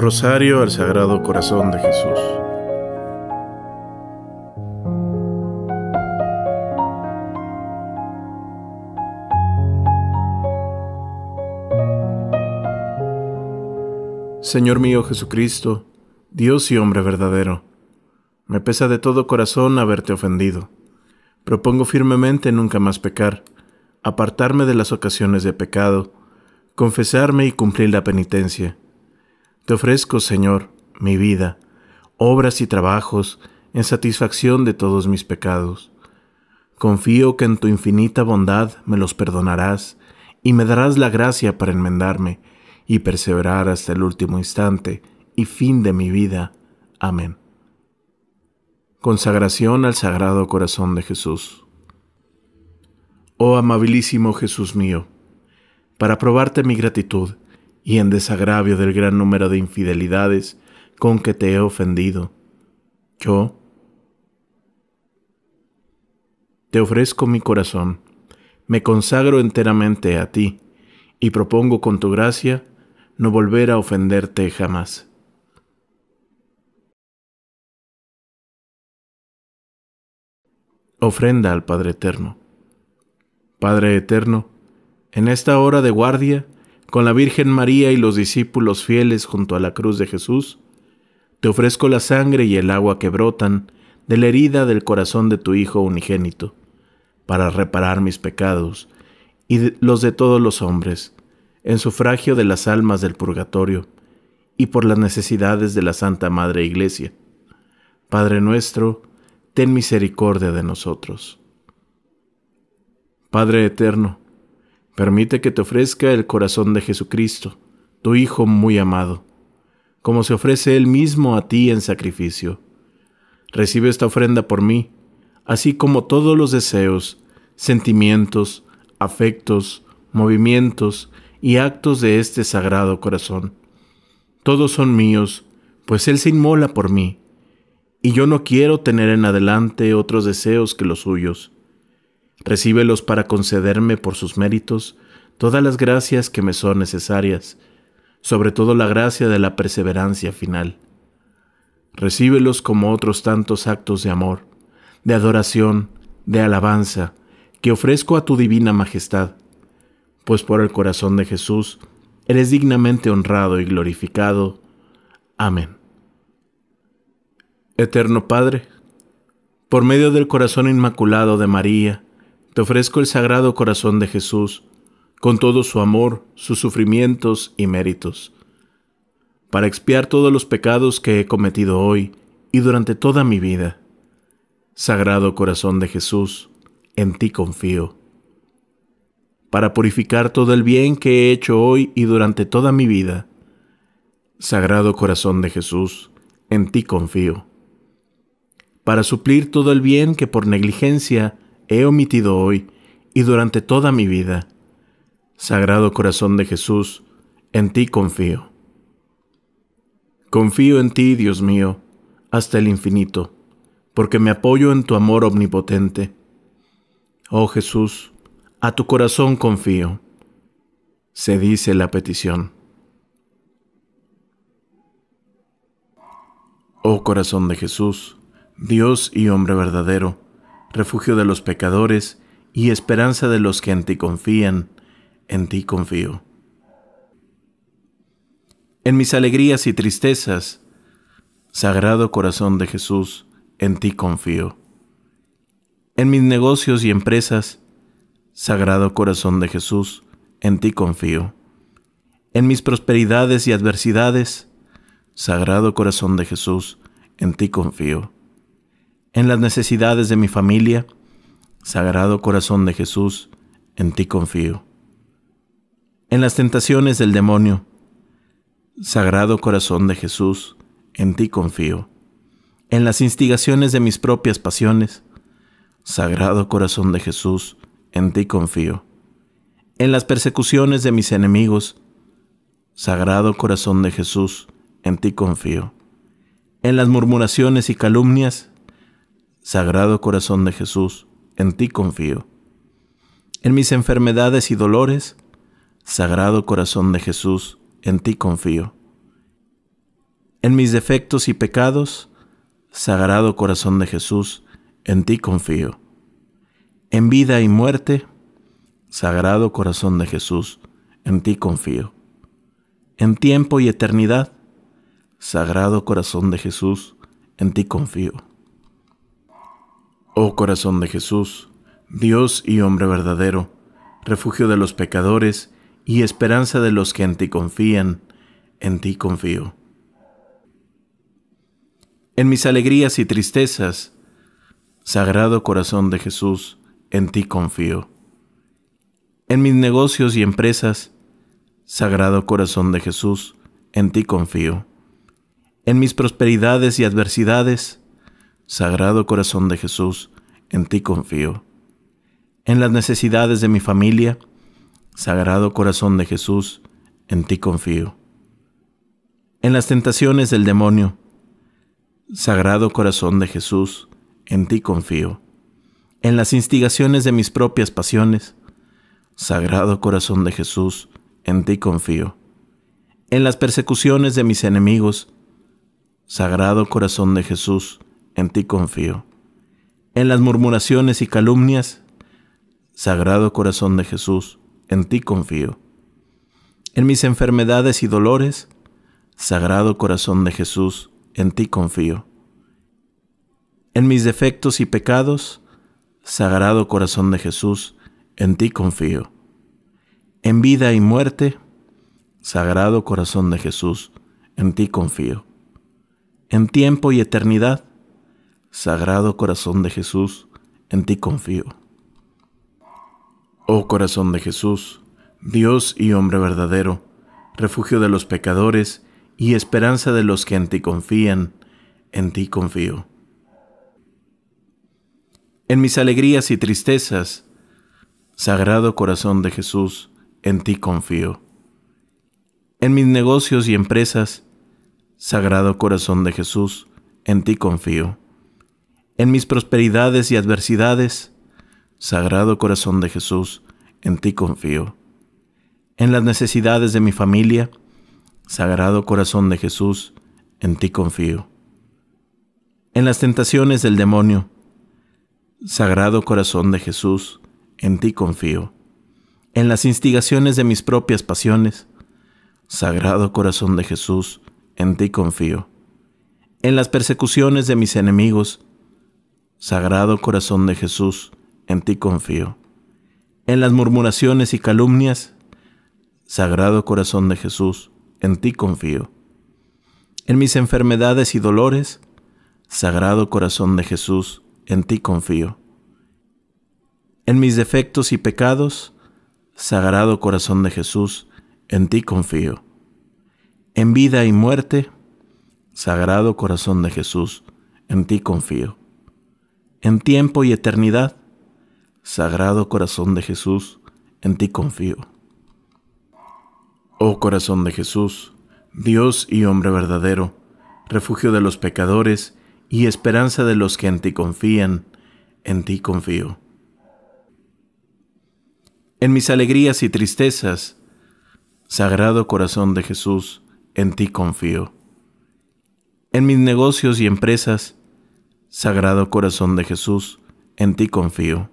Rosario al Sagrado Corazón de Jesús. Señor mío Jesucristo, Dios y hombre verdadero, me pesa de todo corazón haberte ofendido. Propongo firmemente nunca más pecar, apartarme de las ocasiones de pecado, confesarme y cumplir la penitencia te ofrezco, Señor, mi vida, obras y trabajos en satisfacción de todos mis pecados. Confío que en tu infinita bondad me los perdonarás y me darás la gracia para enmendarme y perseverar hasta el último instante y fin de mi vida. Amén. Consagración al Sagrado Corazón de Jesús. Oh amabilísimo Jesús mío, para probarte mi gratitud, y en desagravio del gran número de infidelidades con que te he ofendido. Yo te ofrezco mi corazón, me consagro enteramente a ti, y propongo con tu gracia no volver a ofenderte jamás. Ofrenda al Padre Eterno. Padre Eterno, en esta hora de guardia, con la Virgen María y los discípulos fieles junto a la cruz de Jesús, te ofrezco la sangre y el agua que brotan de la herida del corazón de tu Hijo unigénito, para reparar mis pecados y los de todos los hombres, en sufragio de las almas del purgatorio y por las necesidades de la Santa Madre Iglesia. Padre nuestro, ten misericordia de nosotros. Padre eterno, Permite que te ofrezca el corazón de Jesucristo, tu Hijo muy amado, como se ofrece Él mismo a ti en sacrificio. Recibe esta ofrenda por mí, así como todos los deseos, sentimientos, afectos, movimientos y actos de este sagrado corazón. Todos son míos, pues Él se inmola por mí, y yo no quiero tener en adelante otros deseos que los suyos Recíbelos para concederme por sus méritos todas las gracias que me son necesarias, sobre todo la gracia de la perseverancia final. Recíbelos como otros tantos actos de amor, de adoración, de alabanza, que ofrezco a tu divina majestad, pues por el corazón de Jesús eres dignamente honrado y glorificado. Amén. Eterno Padre, por medio del corazón inmaculado de María, te ofrezco el Sagrado Corazón de Jesús, con todo su amor, sus sufrimientos y méritos, para expiar todos los pecados que he cometido hoy y durante toda mi vida. Sagrado Corazón de Jesús, en ti confío. Para purificar todo el bien que he hecho hoy y durante toda mi vida. Sagrado Corazón de Jesús, en ti confío. Para suplir todo el bien que por negligencia he omitido hoy y durante toda mi vida. Sagrado Corazón de Jesús, en ti confío. Confío en ti, Dios mío, hasta el infinito, porque me apoyo en tu amor omnipotente. Oh Jesús, a tu corazón confío, se dice la petición. Oh corazón de Jesús, Dios y hombre verdadero, refugio de los pecadores y esperanza de los que en ti confían, en ti confío. En mis alegrías y tristezas, Sagrado Corazón de Jesús, en ti confío. En mis negocios y empresas, Sagrado Corazón de Jesús, en ti confío. En mis prosperidades y adversidades, Sagrado Corazón de Jesús, en ti confío en las necesidades de mi familia. Sagrado Corazón de Jesús, en ti confío. En las tentaciones del demonio. Sagrado Corazón de Jesús, en ti confío. En las instigaciones de mis propias pasiones. Sagrado Corazón de Jesús, en ti confío. En las persecuciones de mis enemigos. Sagrado Corazón de Jesús, en ti confío. En las murmuraciones y calumnias. Sagrado Corazón de Jesús, en ti confío. En mis enfermedades y dolores, Sagrado Corazón de Jesús, en ti confío. En mis defectos y pecados, Sagrado Corazón de Jesús, en ti confío. En vida y muerte, Sagrado Corazón de Jesús, en ti confío. En tiempo y eternidad, Sagrado Corazón de Jesús, en ti confío. Oh corazón de Jesús, Dios y hombre verdadero, refugio de los pecadores y esperanza de los que en ti confían, en ti confío. En mis alegrías y tristezas, Sagrado Corazón de Jesús, en ti confío. En mis negocios y empresas, Sagrado Corazón de Jesús, en ti confío. En mis prosperidades y adversidades, Sagrado Corazón de Jesús, en ti confío. En las necesidades de mi familia, Sagrado Corazón de Jesús, en ti confío. En las tentaciones del demonio, Sagrado Corazón de Jesús, en ti confío. En las instigaciones de mis propias pasiones, Sagrado Corazón de Jesús, en ti confío. En las persecuciones de mis enemigos, Sagrado Corazón de Jesús, en ti confío. En las murmuraciones y calumnias, Sagrado Corazón de Jesús, en ti confío. En mis enfermedades y dolores, Sagrado Corazón de Jesús, en ti confío. En mis defectos y pecados, Sagrado Corazón de Jesús, en ti confío. En vida y muerte, Sagrado Corazón de Jesús, en ti confío. En tiempo y eternidad, Sagrado Corazón de Jesús, en ti confío. Oh Corazón de Jesús, Dios y hombre verdadero, refugio de los pecadores y esperanza de los que en ti confían, en ti confío. En mis alegrías y tristezas, Sagrado Corazón de Jesús, en ti confío. En mis negocios y empresas, Sagrado Corazón de Jesús, en ti confío en mis prosperidades y adversidades. Sagrado Corazón de Jesús, en ti confío. En las necesidades de mi familia, Sagrado Corazón de Jesús, en ti confío. En las tentaciones del demonio, Sagrado Corazón de Jesús, en ti confío. En las instigaciones de mis propias pasiones, Sagrado Corazón de Jesús, en ti confío. En las persecuciones de mis enemigos, Sagrado Corazón de Jesús, en ti confío. En las murmuraciones y calumnias, Sagrado Corazón de Jesús, en ti confío. En mis enfermedades y dolores, Sagrado Corazón de Jesús, en ti confío. En mis defectos y pecados, Sagrado Corazón de Jesús, en ti confío. En vida y muerte, Sagrado Corazón de Jesús, en ti confío en tiempo y eternidad. Sagrado corazón de Jesús, en ti confío. Oh corazón de Jesús, Dios y hombre verdadero, refugio de los pecadores y esperanza de los que en ti confían, en ti confío. En mis alegrías y tristezas, Sagrado corazón de Jesús, en ti confío. En mis negocios y empresas, Sagrado Corazón de Jesús, en ti confío.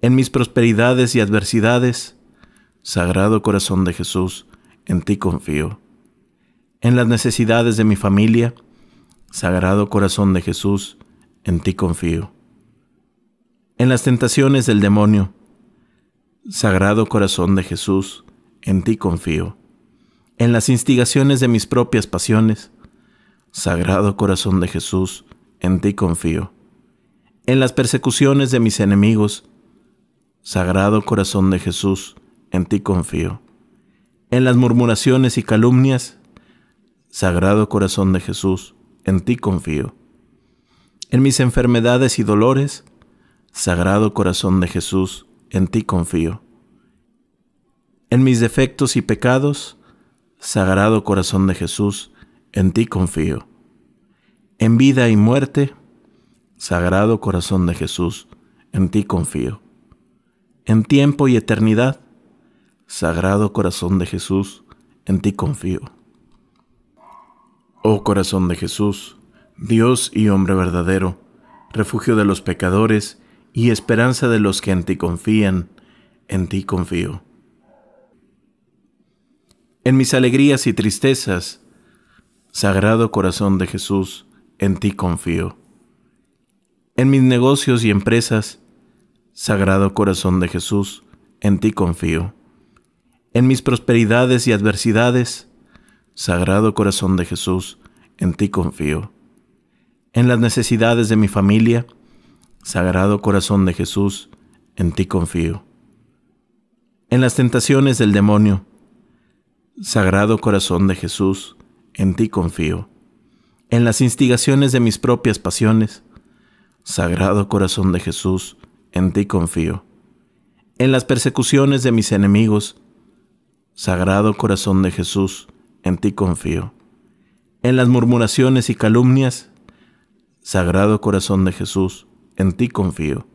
En mis prosperidades y adversidades, Sagrado Corazón de Jesús, en ti confío. En las necesidades de mi familia, Sagrado Corazón de Jesús, en ti confío. En las tentaciones del demonio, Sagrado Corazón de Jesús, en ti confío. En las instigaciones de mis propias pasiones, Sagrado Corazón de Jesús, en ti confío. En las persecuciones de mis enemigos, Sagrado Corazón de Jesús, en ti confío. En las murmuraciones y calumnias, Sagrado Corazón de Jesús, en ti confío. En mis enfermedades y dolores, Sagrado Corazón de Jesús, en ti confío. En mis defectos y pecados, Sagrado Corazón de Jesús, en ti confío en vida y muerte, Sagrado Corazón de Jesús, en ti confío. En tiempo y eternidad, Sagrado Corazón de Jesús, en ti confío. Oh Corazón de Jesús, Dios y hombre verdadero, refugio de los pecadores y esperanza de los que en ti confían, en ti confío. En mis alegrías y tristezas, Sagrado Corazón de Jesús, en ti confío. En mis negocios y empresas, Sagrado Corazón de Jesús, en ti confío. En mis prosperidades y adversidades, Sagrado Corazón de Jesús, en ti confío. En las necesidades de mi familia, Sagrado Corazón de Jesús, en ti confío. En las tentaciones del demonio, Sagrado Corazón de Jesús, en ti confío en las instigaciones de mis propias pasiones. Sagrado corazón de Jesús, en ti confío. En las persecuciones de mis enemigos, Sagrado corazón de Jesús, en ti confío. En las murmuraciones y calumnias, Sagrado corazón de Jesús, en ti confío.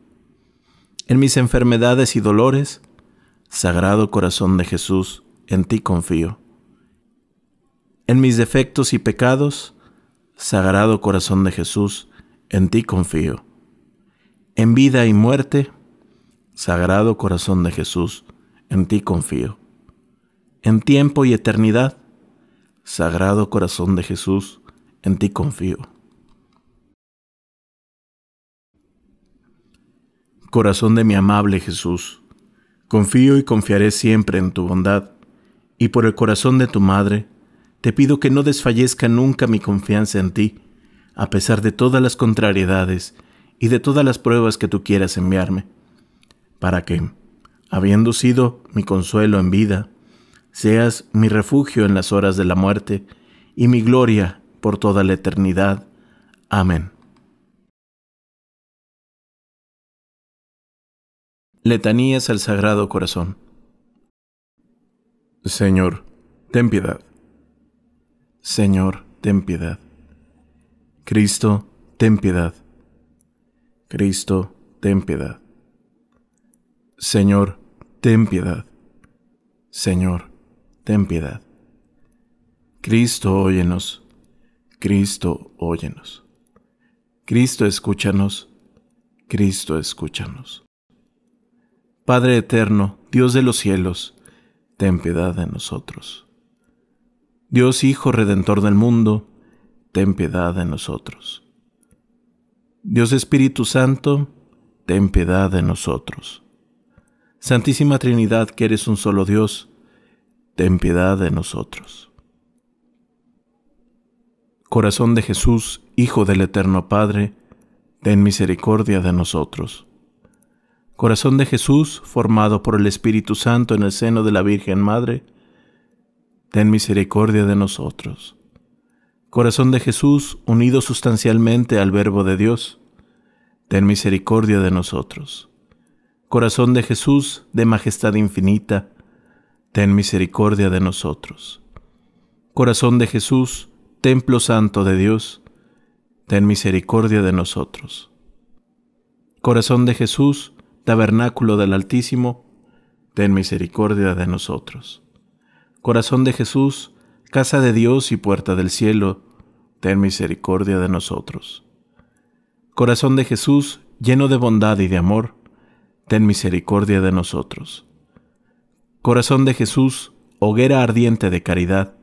En mis enfermedades y dolores, Sagrado corazón de Jesús, en ti confío. En mis defectos y pecados, Sagrado Corazón de Jesús, en ti confío. En vida y muerte, Sagrado Corazón de Jesús, en ti confío. En tiempo y eternidad, Sagrado Corazón de Jesús, en ti confío. Corazón de mi amable Jesús, confío y confiaré siempre en tu bondad, y por el corazón de tu Madre, te pido que no desfallezca nunca mi confianza en ti, a pesar de todas las contrariedades y de todas las pruebas que tú quieras enviarme, para que, habiendo sido mi consuelo en vida, seas mi refugio en las horas de la muerte y mi gloria por toda la eternidad. Amén. Letanías al Sagrado Corazón Señor, ten piedad. Señor, ten piedad. Cristo, ten piedad. Cristo, ten piedad. Señor, ten piedad. Señor, ten piedad. Cristo, óyenos. Cristo, óyenos. Cristo, escúchanos. Cristo, escúchanos. Padre eterno, Dios de los cielos, ten piedad de nosotros. Dios Hijo Redentor del mundo, ten piedad de nosotros. Dios Espíritu Santo, ten piedad de nosotros. Santísima Trinidad, que eres un solo Dios, ten piedad de nosotros. Corazón de Jesús, Hijo del Eterno Padre, ten misericordia de nosotros. Corazón de Jesús, formado por el Espíritu Santo en el seno de la Virgen Madre, ten misericordia de nosotros. Corazón de Jesús, unido sustancialmente al Verbo de Dios, ten misericordia de nosotros. Corazón de Jesús, de majestad infinita, ten misericordia de nosotros. Corazón de Jesús, templo santo de Dios, ten misericordia de nosotros. Corazón de Jesús, tabernáculo del Altísimo, ten misericordia de nosotros. Corazón de Jesús, casa de Dios y puerta del cielo, ten misericordia de nosotros. Corazón de Jesús, lleno de bondad y de amor, ten misericordia de nosotros. Corazón de Jesús, hoguera ardiente de caridad,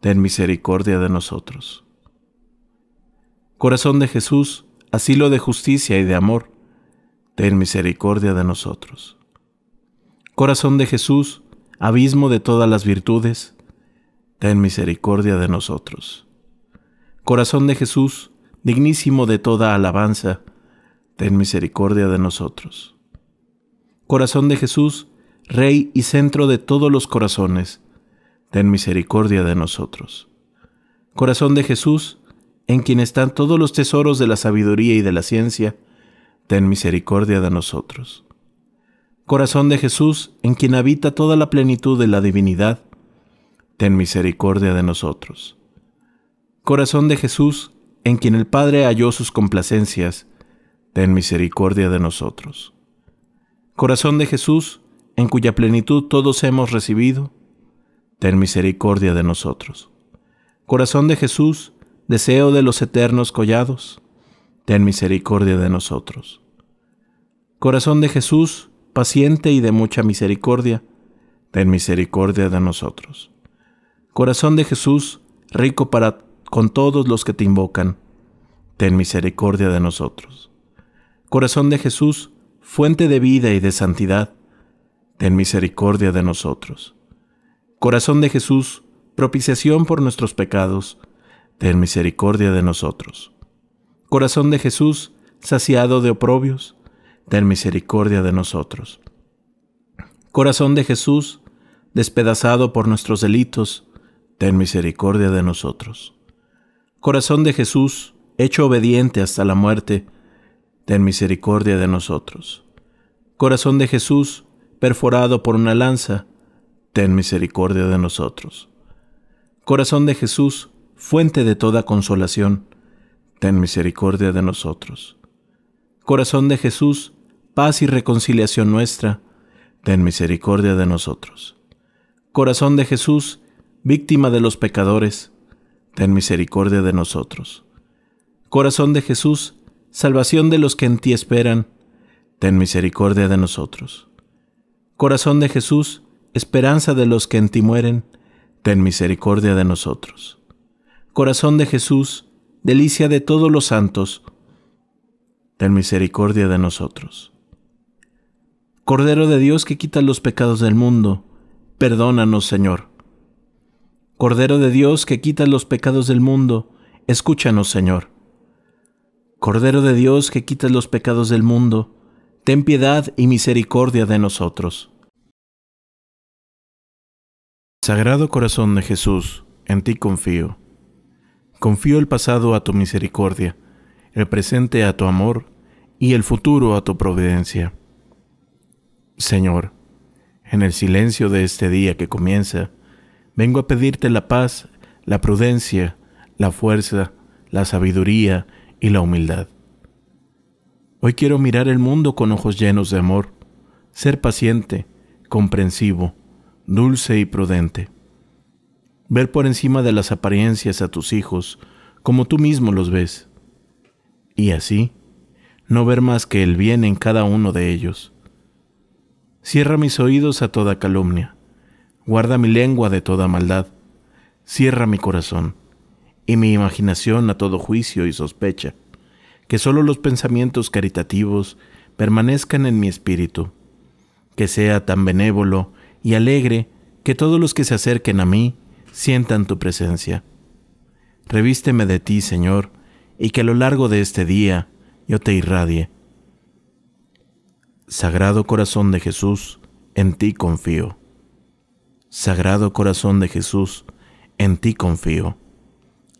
ten misericordia de nosotros. Corazón de Jesús, asilo de justicia y de amor, ten misericordia de nosotros. Corazón de Jesús, abismo de todas las virtudes, ten misericordia de nosotros. Corazón de Jesús, dignísimo de toda alabanza, ten misericordia de nosotros. Corazón de Jesús, Rey y centro de todos los corazones, ten misericordia de nosotros. Corazón de Jesús, en quien están todos los tesoros de la sabiduría y de la ciencia, ten misericordia de nosotros. Corazón de Jesús, en quien habita toda la plenitud de la divinidad, ten misericordia de nosotros. Corazón de Jesús, en quien el Padre halló sus complacencias, ten misericordia de nosotros. Corazón de Jesús, en cuya plenitud todos hemos recibido, ten misericordia de nosotros. Corazón de Jesús, deseo de los eternos collados, ten misericordia de nosotros. Corazón de Jesús, paciente y de mucha misericordia, ten misericordia de nosotros. Corazón de Jesús, rico para con todos los que te invocan, ten misericordia de nosotros. Corazón de Jesús, fuente de vida y de santidad, ten misericordia de nosotros. Corazón de Jesús, propiciación por nuestros pecados, ten misericordia de nosotros. Corazón de Jesús, saciado de oprobios, ten misericordia de nosotros. Corazón de Jesús, despedazado por nuestros delitos, ten misericordia de nosotros. Corazón de Jesús, hecho obediente hasta la muerte, ten misericordia de nosotros. Corazón de Jesús, perforado por una lanza, ten misericordia de nosotros. Corazón de Jesús, fuente de toda consolación, ten misericordia de nosotros. Corazón de Jesús, paz y reconciliación nuestra, ten misericordia de nosotros. Corazón de Jesús, víctima de los pecadores, ten misericordia de nosotros. Corazón de Jesús, salvación de los que en ti esperan, ten misericordia de nosotros. Corazón de Jesús, esperanza de los que en ti mueren, ten misericordia de nosotros. Corazón de Jesús, delicia de todos los santos, ten misericordia de nosotros. Cordero de Dios que quita los pecados del mundo, perdónanos Señor. Cordero de Dios que quita los pecados del mundo, escúchanos Señor. Cordero de Dios que quita los pecados del mundo, ten piedad y misericordia de nosotros. Sagrado Corazón de Jesús, en ti confío. Confío el pasado a tu misericordia, el presente a tu amor y el futuro a tu providencia. Señor, en el silencio de este día que comienza, vengo a pedirte la paz, la prudencia, la fuerza, la sabiduría y la humildad. Hoy quiero mirar el mundo con ojos llenos de amor, ser paciente, comprensivo, dulce y prudente. Ver por encima de las apariencias a tus hijos, como tú mismo los ves. Y así, no ver más que el bien en cada uno de ellos. Cierra mis oídos a toda calumnia, guarda mi lengua de toda maldad, cierra mi corazón y mi imaginación a todo juicio y sospecha, que solo los pensamientos caritativos permanezcan en mi espíritu, que sea tan benévolo y alegre que todos los que se acerquen a mí sientan tu presencia. Revísteme de ti, Señor, y que a lo largo de este día yo te irradie. Sagrado corazón de Jesús, en ti confío. Sagrado corazón de Jesús, en ti confío.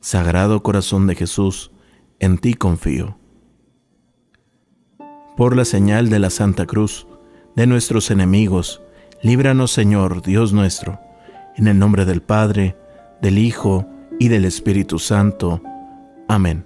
Sagrado corazón de Jesús, en ti confío. Por la señal de la Santa Cruz, de nuestros enemigos, líbranos Señor, Dios nuestro, en el nombre del Padre, del Hijo y del Espíritu Santo. Amén.